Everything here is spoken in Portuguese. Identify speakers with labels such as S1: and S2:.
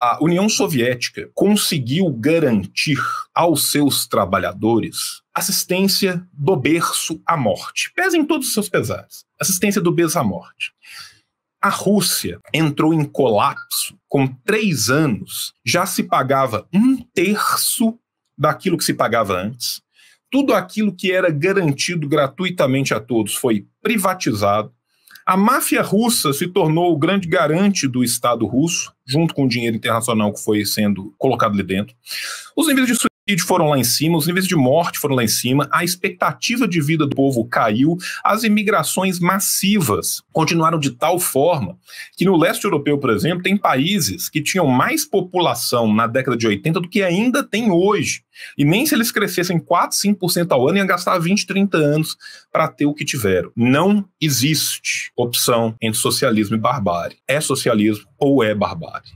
S1: a União Soviética conseguiu garantir aos seus trabalhadores assistência do berço à morte. Pesem todos os seus pesares. Assistência do berço à morte. A Rússia entrou em colapso com três anos, já se pagava um terço daquilo que se pagava antes. Tudo aquilo que era garantido gratuitamente a todos foi privatizado a máfia russa se tornou o grande garante do Estado russo, junto com o dinheiro internacional que foi sendo colocado ali dentro. Os níveis de suicídio foram lá em cima, os níveis de morte foram lá em cima, a expectativa de vida do povo caiu, as imigrações massivas continuaram de tal forma que no leste europeu, por exemplo, tem países que tinham mais população na década de 80 do que ainda tem hoje. E nem se eles crescessem 4, 5% ao ano, iam gastar 20, 30 anos para ter o que tiveram. Não existe opção entre socialismo e barbárie. É socialismo ou é barbárie.